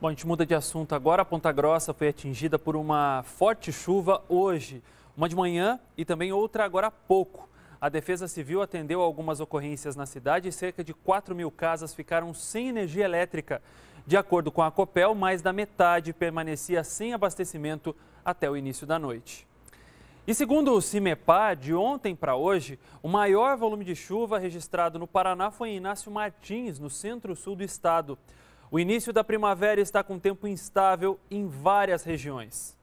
Bom, a gente muda de assunto agora. A Ponta Grossa foi atingida por uma forte chuva hoje, uma de manhã e também outra agora há pouco. A Defesa Civil atendeu algumas ocorrências na cidade e cerca de 4 mil casas ficaram sem energia elétrica. De acordo com a Copel, mais da metade permanecia sem abastecimento até o início da noite. E segundo o CIMEPA, de ontem para hoje, o maior volume de chuva registrado no Paraná foi em Inácio Martins, no centro-sul do estado. O início da primavera está com tempo instável em várias regiões.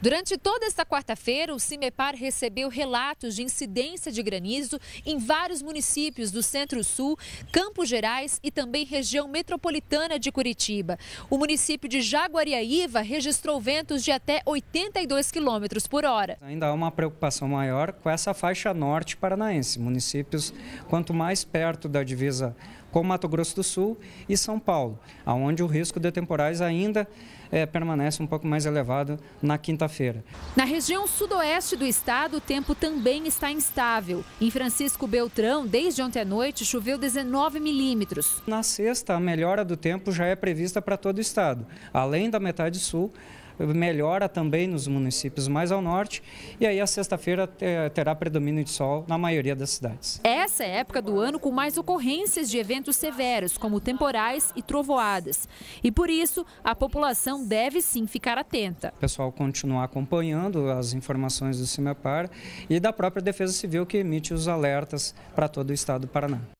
Durante toda esta quarta-feira, o CIMEPAR recebeu relatos de incidência de granizo em vários municípios do Centro-Sul, Campos Gerais e também região metropolitana de Curitiba. O município de Jaguariaíva registrou ventos de até 82 km por hora. Ainda há uma preocupação maior com essa faixa norte paranaense. Municípios, quanto mais perto da divisa como Mato Grosso do Sul e São Paulo, onde o risco de temporais ainda é, permanece um pouco mais elevado na quinta-feira. Na região sudoeste do estado, o tempo também está instável. Em Francisco Beltrão, desde ontem à noite, choveu 19 milímetros. Na sexta, a melhora do tempo já é prevista para todo o estado, além da metade sul melhora também nos municípios mais ao norte. E aí a sexta-feira terá predomínio de sol na maioria das cidades. Essa é a época do ano com mais ocorrências de eventos severos, como temporais e trovoadas. E por isso, a população deve sim ficar atenta. O pessoal continuar acompanhando as informações do CIMEPAR e da própria Defesa Civil que emite os alertas para todo o estado do Paraná.